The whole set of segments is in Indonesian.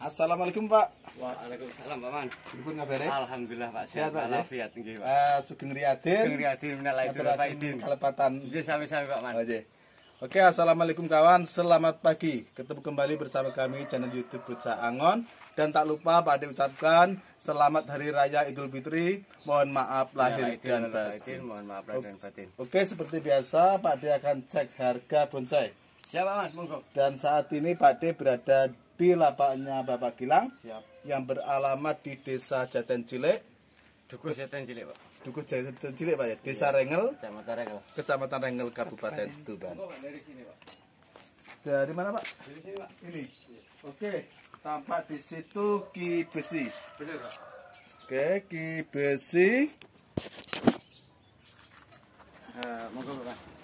Assalamualaikum Pak. Waalaikumsalam Pak Man. Ibu ngabari? Alhamdulillah Pak sehat Pak. Ya? Alafiat nggih Pak. Eh Sugeng Riyadin. Sugeng Riyadin minal aidin Pak Idin. Kelepatan. Nggih sami-sami Pak Man. Oke. Oh, oke, assalamualaikum kawan. Selamat pagi. Ketemu kembali bersama kami channel YouTube Bocah Angon dan tak lupa Pak Ade ucapkan selamat Hari Raya Idul Fitri. Mohon maaf lahir ya, dan batin. Mohon maaf lahir dan batin. Oke, seperti biasa Pak Ade akan cek harga bonsai. Siapa Mas? Monggo. Dan saat ini Pak Ade berada di lapaknya Bapak Gilang Siap. yang beralamat di Desa Jaten Cilik. Dukuh Jaten Cilik, Pak. Dukuh Jaten Cilik, Pak ya. Iya. Desa iya. Rengel, Kecamatan Rengel. Kecamatan Rengel Kabupaten Tuban. Dari mana, Pak? Dari sini, Pak. Ini. Oke, tampak di situ Ki Besi. Benar, Pak. Oke, Ki Besi. Uh, monggo, Pak.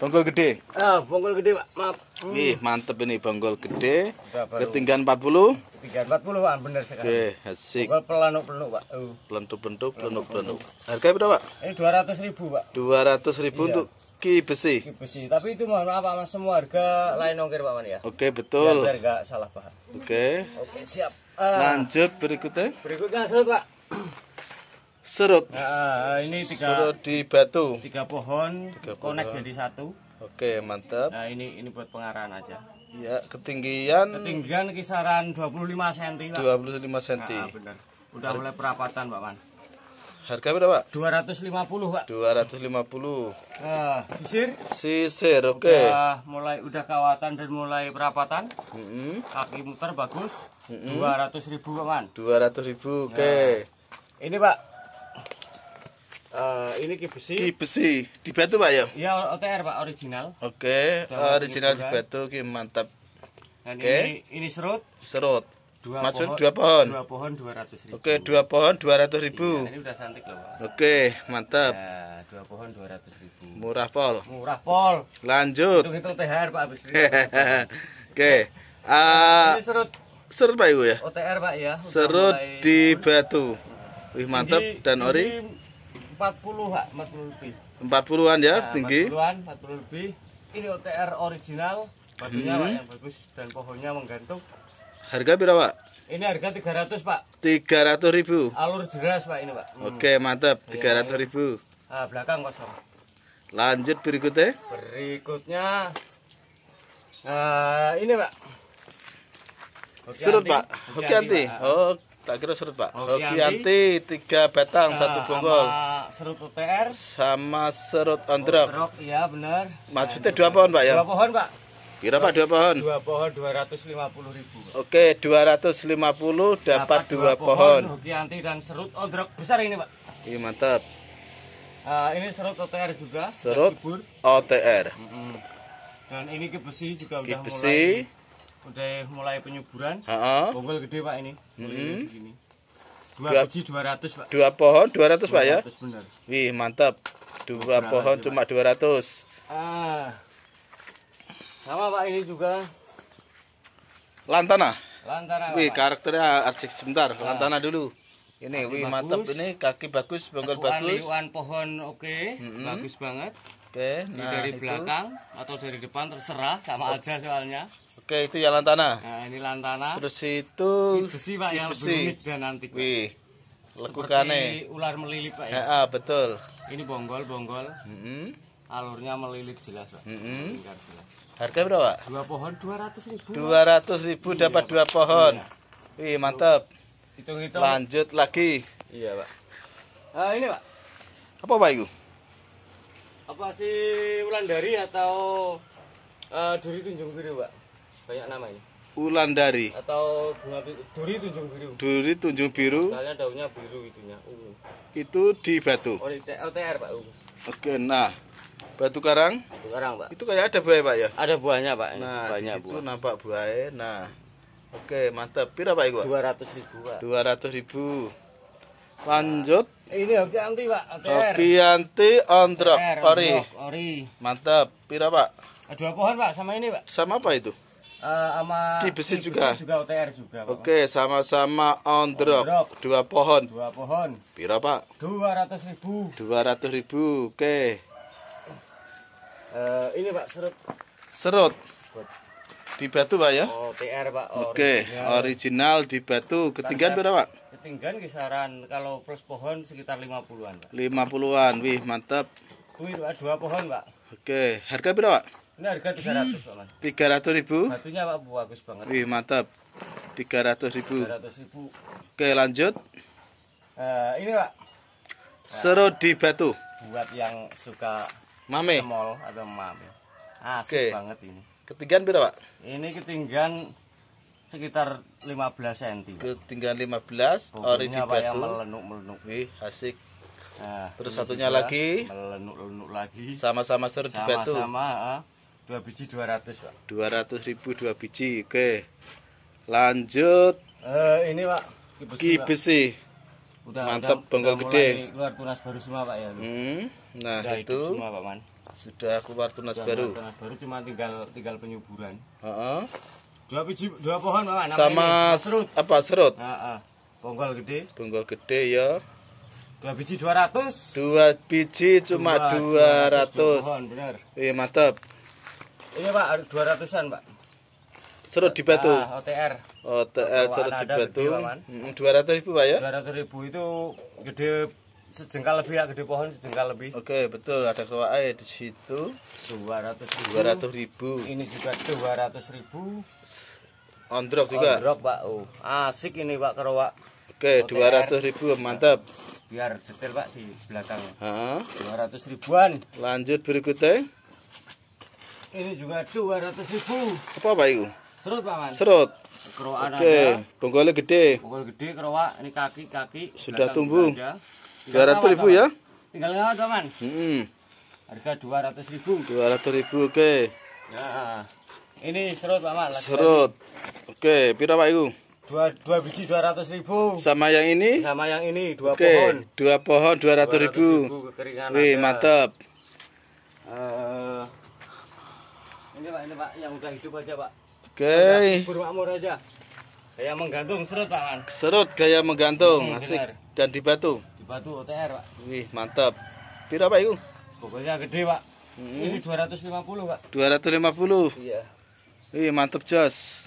Bonggol gede. Ah, oh, bonggol gede, Pak. Maaf. Hmm. Nih, mantep ini bonggol gede. Baru. Ketinggian 40. Ketinggian 40, Pak, benar sekali. Oke, asik. Bonggol pelanuk-peluk, Pak. Uh. Pelentuk-bentuk, pelentuk-peluk. Harganya berapa, Pak? Ini ribu, Pak. 200.000 iya. untuk ki besi. Ki besi. Tapi itu mohon maaf, Pak, semua harga lain ongkir Pak, Man, ya. Oke, betul. Biar enggak salah pak. Oke. Oke, siap. Uh, Lanjut berikutnya. Berikutnya surut, Pak serut. Nah, ah, ini tiga serut di batu. Tiga pohon, tiga pohon. connect jadi satu. Oke, mantap. Nah, ini ini buat pengarahan aja. Ya, ketinggian Ketinggian kisaran 25 cm lah. 25 cm. Nah, benar. Udah mulai perapatan, Pak Man. Harga berapa, Pak? 250, Pak. 250. Nah, sisir? Sisir, oke. Okay. Udah mulai udah kawatan dan mulai perapatan. Mm -hmm. Kaki muter bagus. Mm -hmm. 200.000, Pak Man. 200.000, oke. Okay. Nah, ini, Pak, Uh, ini ki besi. Ki besi di batu Pak ya? Iya OTR Pak original. Oke, okay. Uh, original di batu ki mantap. Oke okay. ini ini serut. Serut. Dua Maksud pohon, dua pohon. Dua pohon dua ratus ribu. Oke, okay, dua pohon dua ratus ribu. Ya, ini udah cantik loh Pak. Oke, okay, mantap. Ya, dua pohon dua ratus ribu. Murah pol. Murah pol. Lanjut. Hitung hitung THR Pak abis ini. Oke. okay. Uh, ini serut. Serut Pak Ibu ya? OTR Pak ya. Serut mulai... di batu. Wih mantap ini, dan ori. Ini 40 Pak, 40 lebih. 40-an ya nah, tinggi? 40-an, 40 lebih. Ini OTR original, batunya hmm. yang bagus dan pohonnya menggantung. Harga berapa Pak? Ini harga 300 Pak. 300 ribu. Alur jelas Pak ini Pak. Hmm. Oke mantap, 300 iya. ini. ribu. Nah, belakang kosong. Lanjut berikutnya. Berikutnya. Nah, ini Pak. Serut Pak. Hoki Anti. Oke tak kira serut pak Hokianti tiga batang nah, satu bonggol serut UTR sama serut ondrok ondrok iya benar maksudnya dua pohon pak ya dua pohon pak kira dua, pak dua pohon dua pohon dua ratus lima puluh ribu pak. oke dua ratus lima puluh dapat dua pohon Hokianti dan serut ondrok besar ini pak iya mantap uh, ini serut OTR juga serut OTR mm -hmm. dan ini kebesi juga udah mulai udah mulai penyuburan. Bonggol gede Pak ini. Hmm. Segini. Dua, dua biji Pak. Dua pohon dua ratus Pak ya? benar. Wih, mantap. Dua Berapa pohon aja, cuma dua ratus Ah. Sama Pak ini juga. Lantana. Lantana. Wih, Pak. karakternya arsik sebentar. Nah. Lantana dulu. Ini kaki wih bagus. mantap ini kaki bagus, bonggol bagus. Liuan pohon oke, okay. mm -hmm. bagus banget. Oke, nah ini dari itu. belakang atau dari depan terserah sama oh. aja soalnya. Oke, itu ya lantana. Nah, ini lantana. Terus itu besi Pak yang besi. dan nanti. Wih. Lekukane. ular melilit Pak ya. Heeh, betul. Ini bonggol-bonggol. Mm -hmm. Alurnya melilit jelas Pak. Mm -hmm. jelas. Harga berapa? Dua pohon dua ratus ribu. Dua ratus ribu iya, dapat dua pohon. Iya. Wih mantap. Hitung-hitung. Lanjut lagi. Iya Pak. Nah, ini Pak. Apa Pak itu? Apa sih ulandari atau uh, Duri Tunjung Biru Pak? banyak nama Ulan Ulandari atau bunga duri tunjung biru duri tunjung biru soalnya daunnya biru itunya Uh. itu di batu OTR oh, oh, pak Uh. oke nah batu karang batu karang pak itu kayak ada buaya pak ya ada buahnya pak nah banyak itu buah. nampak buaya nah oke mantap pira pak dua ratus ribu pak dua ratus ribu lanjut ini hoki anti pak hoki anti ondrok ori ori mantap pira pak dua pohon pak sama ini pak sama apa itu Eh, sama Ki Besi Ki juga. Besi juga OTR juga, Pak. Oke, sama-sama on the rock. rock. Dua pohon. Dua pohon. Pira, Pak? 200.000. 200.000. 200 ribu, oke. Uh, ini, Pak, serut. Serut. Di batu, Pak, ya? OTR, oh, Pak. Original. Oke, original di batu. Ketinggian berapa, Pak? Ketinggian kisaran kalau plus pohon sekitar 50-an, Pak. 50-an, wih, mantap. Wih, dua pohon, Pak. Oke, harga berapa, Pak? Ini harga 300 soalnya. 300 ribu? Batunya Pak bagus banget. Wih, mantap. 300 ribu. 300 ribu. Oke, lanjut. Uh, ini Pak. Ya. Seru Nah, di batu. Buat yang suka mame mall atau mame. Asik Oke. banget ini. Ketinggian berapa, Pak? Ini ketinggian sekitar 15 cm. Ketinggian 15, Bobinnya ori di ya? batu. yang melenuk-melenuk. Wih, asik. Nah, terus satunya lagi melenuk-lenuk lagi. Sama-sama seru di batu. Sama-sama, ah dua biji 200 pak 200 ribu dua biji oke lanjut uh, ini pak kibesi, kibesi. Pak. Udah, mantap bengkel gede keluar tunas baru semua pak ya hmm, nah udah itu semua pak man sudah keluar tunas sudah baru tunas baru cuma tinggal tinggal penyuburan uh -uh. dua biji dua pohon pak Nama sama ini, serut apa serut uh -uh. bengkel gede bengkel gede ya dua biji 200 dua biji cuma dua, ratus iya mantap ini iya, pak dua 200-an pak Serut di Batu. Nah, OTR. OTR Serut di Batu. Dua ratus ribu pak ya? Dua ratus ribu itu gede sejengkal lebih ya gede pohon sejengkal lebih. Oke betul ada kewa air di situ. Dua ratus ribu. Dua ribu. Ini juga dua ratus ribu. On drop juga. On drop pak. Oh asik ini pak kerowa. Oke dua ratus ribu mantap. Biar detail pak di belakang. Dua ratus ribuan. Lanjut berikutnya. Ini juga dua ratus ribu. Apa Pak itu? Serut Pak Man. Serut. Oke, ya. bonggolnya gede. Bonggol gede keroa, ini kaki-kaki. Sudah tumbuh. Dua ratus ribu ya? Tinggal ngawat Pak Man. Hmm. Harga 200 ribu. ratus ribu, oke. Okay. Ya. Nah, ini serut Pak Man. serut. Oke, okay. pira Pak itu? Dua, dua biji 200 ribu. Sama yang ini? Sama yang ini, dua okay. pohon. Dua pohon dua ratus ribu. ribu Wih, ya. mantap. Eh, ini Pak, ini Pak, yang udah hidup aja Pak. Oke. Okay. Bermakmur aja. Gaya menggantung serut Pak Man. Serut gaya menggantung, hmm, asik. Benar. Dan di batu. Di batu OTR Pak. Wih, mantap. Pira Pak itu? Pokoknya gede Pak. Hmm. Ini 250 Pak. 250. Iya. Wih, mantap jos.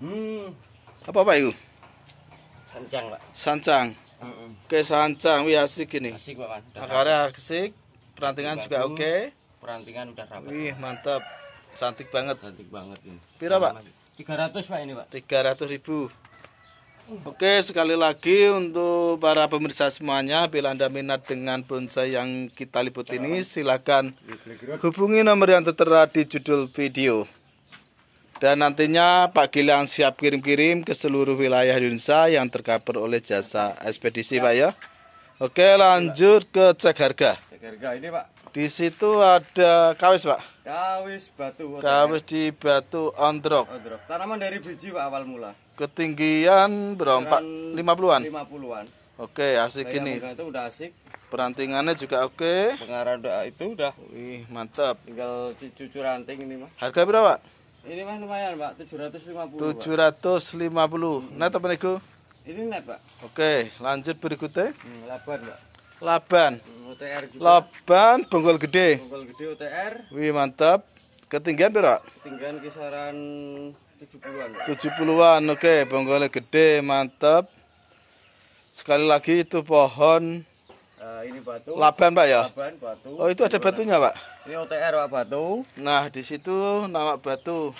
Hmm. Apa Pak itu? Sancang Pak. Sancang. Mm -mm. Oke, sancang. Wih, asik ini. Asik Pak Akarnya asik. Perantingan juga oke. Okay. Perantingan udah rapat. Wih, mantap. Cantik banget. Cantik banget ini. Pira, Pak? 300, Pak ini, Pak. 300 ribu. Oke, sekali lagi untuk para pemirsa semuanya, bila Anda minat dengan bonsai yang kita liput ini, silakan iya, hubungi nomor yang tertera di judul video. Dan nantinya Pak Gilang siap kirim-kirim ke seluruh wilayah Indonesia yang tercover oleh jasa ekspedisi, Pak ya. Oke, lanjut ke cek harga. Cek harga ini, Pak. Di situ ada kawis, Pak. Kawis batu. Kawis di batu ondrok. Tanaman dari biji Pak awal mula. Ketinggian berapa? Lima puluhan. Lima puluhan. Oke, asik ini. itu udah asik. Perantingannya juga oke. Pengarah itu udah. Wih, mantap. Tinggal cucu ranting ini, Mas. Harga berapa, Ini mah lumayan, Pak. Tujuh Tujuh ratus lima puluh. 750. 750. Pak. Nah, teman Ini net, Pak. Oke, lanjut berikutnya. Hmm, Labar, Pak. Laban. Hmm, UTR juga. Laban Bonggol Gede. Bonggol Gede UTR. Wih, mantap. Ketinggian berapa? Ketinggian kisaran 70-an. 70-an. Oke, okay. Bonggol Gede mantap. Sekali lagi itu pohon Uh, ini batu. Laban, Pak ya? Laban, batu. Oh, itu ada batunya, Pak. Ini UTR Pak, batu. Nah, di situ nama batu.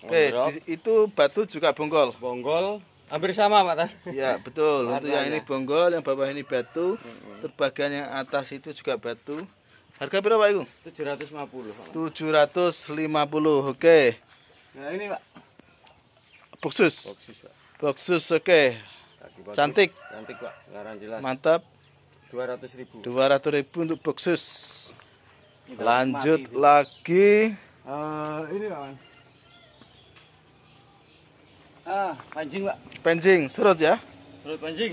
Oke, okay, itu batu juga bonggol. Bonggol, hampir sama pak Tan. ya betul iya, untuk yang iya. ini bonggol yang bawah ini batu terbagian yang atas itu juga batu harga berapa itu 750 pak. 750 oke okay. nah ini pak boksus boksus pak boksus oke okay. cantik cantik pak Ngarang jelas mantap 200 ribu 200 ribu untuk boksus lanjut mati, lagi uh, ini pak Ah, pancing, Pak. Pancing, serut ya? Serut pancing.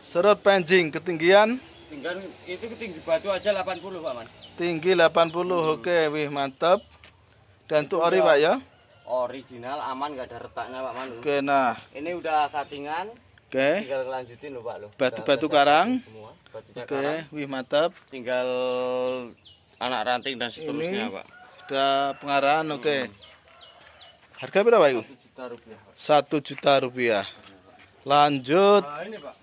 Serut pancing, ketinggian? tinggal itu ketinggi batu aja 80, Pak Man. Tinggi 80, hmm. oke, wih mantap. Dan itu ori, Pak ya? Original, aman, gak ada retaknya, Pak Man. Oke, nah. Ini udah katingan. Oke. Tinggal lanjutin loh, Pak lo. Batu-batu karang. Oke, okay. wih mantap. Tinggal anak ranting dan seterusnya, Pak. Sudah pengarahan, oke. Hmm. Harga berapa, itu? juta rupiah. Satu juta rupiah. Lanjut. Nah, ini Pak.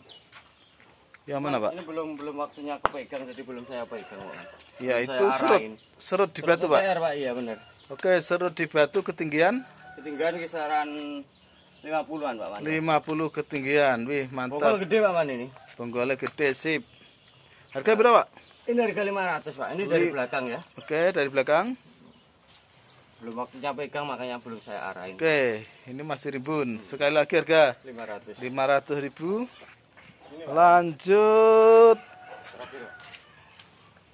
Yang mana Pak? Ini belum belum waktunya pegang jadi belum saya pegang Pak. Ya belum itu serut serut di batu Pak. Air, Pak. Iya benar. Oke serut di batu ketinggian? Ketinggian kisaran 50-an Pak lima puluh ketinggian. Wih, mantap. Bonggol gede Pak Man ini. Bonggolnya gede sip. Harga berapa Ini harga 500 Pak. Ini dari belakang ya. Oke, dari belakang belum waktunya pegang makanya belum saya arahin. Oke, okay. ini masih ribun. Sekali lagi harga 500. 500 ribu. Lanjut.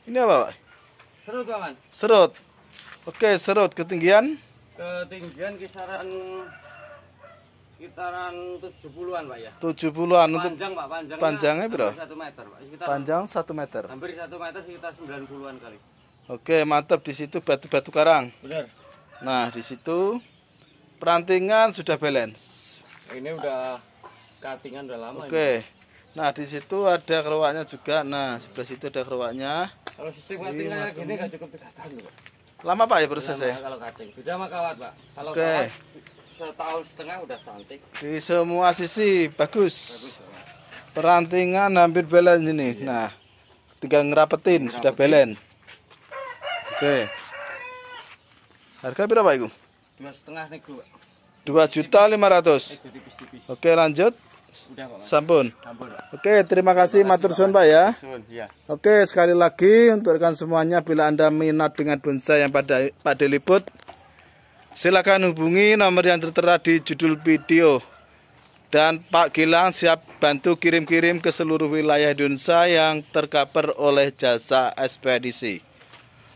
Ini apa, Pak? Serut, Pak. Serut. Oke, okay, serut ketinggian? Ketinggian kisaran sekitaran 70-an, Pak ya. 70-an untuk panjang, Pak, panjangnya. Panjangnya berapa? 1 meter, Pak. Sekitar panjang 1 meter. Hampir 1 meter sekitar 90-an kali. Oke, mantap di situ batu-batu karang. Benar. Nah, di situ perantingan sudah balance. Ini udah katingan udah lama Oke. Okay. Nah, di situ ada keruaknya juga. Nah, sebelah situ ada keruaknya. Kalau sistem cuttingannya gini nggak cukup kelihatan loh. Lama Pak ya prosesnya? Lama kalau kating. Sudah sama kawat, Pak. Kalau okay. kawat setahun setengah udah cantik. Di semua sisi bagus. Bagus. Perantingan hampir balance ini. Iya. Nah, tinggal ngerapetin, ngerapetin. sudah balance. Oke. Okay. Harga berapa itu? Dua setengah nih Dua juta lima ratus. Oke lanjut. Sampun. Oke terima kasih, Matur Sun Pak ya. Iya. Oke sekali lagi untuk rekan semuanya bila anda minat dengan bonsai yang pada Pak Deliput silakan hubungi nomor yang tertera di judul video dan Pak Gilang siap bantu kirim-kirim ke seluruh wilayah Indonesia yang terkaper oleh jasa ekspedisi.